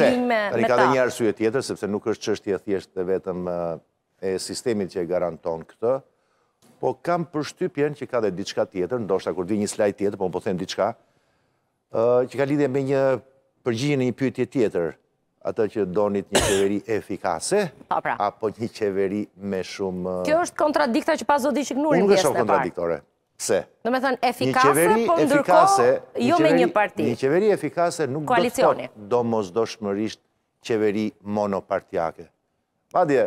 nëse, tani ka dhe një arsye tjetër, sepse nuk është qështje thjesht dhe vetëm e sistemit që e garanton këtë, po kam përshtypjen që ka dhe diçka tjetër, ndoshta kur di një slajt tjetër, po më po them diçka, që ka lidhje me një përgjinë një pyetje tjetër, atë që donit një qeveri efikase, pra. apo një qeveri me shumë... Kjo është kontradikta që pas do di që gënurim pjesë në parë. Unë nuk është kontradiktore. Se? Në me thënë efikase, po ndërko, jo me një parti. Një qeveri efikase nuk do të do mos do shmërisht qeveri monopartijake. Pa dje,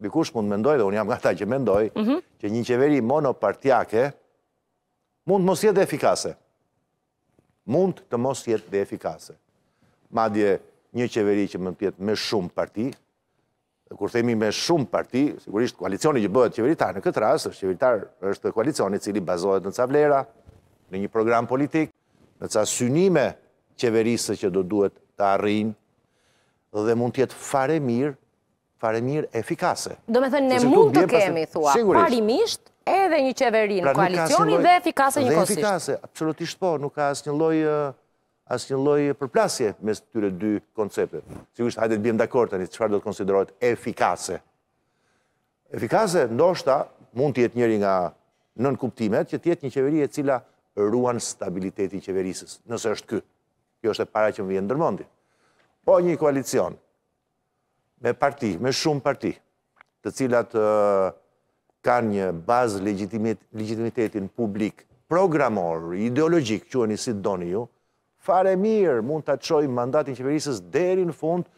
bikush mund mendoj, dhe unë jam nga ta që mendoj, mhm. që një qeveri monopartijake mund mos jetë efikase. Mund të mos jetë dhe efikase. Ma dje, një qeveri që mund pjetë me shumë parti, kur themi me shumë parti, sigurisht koalicioni që bëhet qeveritar në këtë rast, është qeveritar është koalicioni cili bazohet në ca vlera, në një program politik, në ca synime qeverisë që do duhet të arrinë dhe mund tjetë fare mirë, fare mirë efikase. Do me thënë, ne mund të kemi, thua, parimisht edhe një qeverinë, pra, koalicioni dhe efikase një kosisht. Dhe efikase, absolutisht po, nuk ka asë një lojë as një lojë përplasje mes të tyre dy konceptet. Sigurisht, hajde të bim dakord të një qëfar do të konsiderojt efikase. Efikase, ndoshta, mund të jetë njëri nga nën kuptimet, që të jetë një qeveri e cila ruan stabiliteti qeverisës, nëse është ky. Kjo është e para që më vjenë dërmondi. Po një koalicion, me parti, me shumë parti, të cilat kanë një bazë legitimitetin publik, programor, ideologik, që e një si doni ju, fare mirë mund të atëshoj mandatin qeverisës deri në fund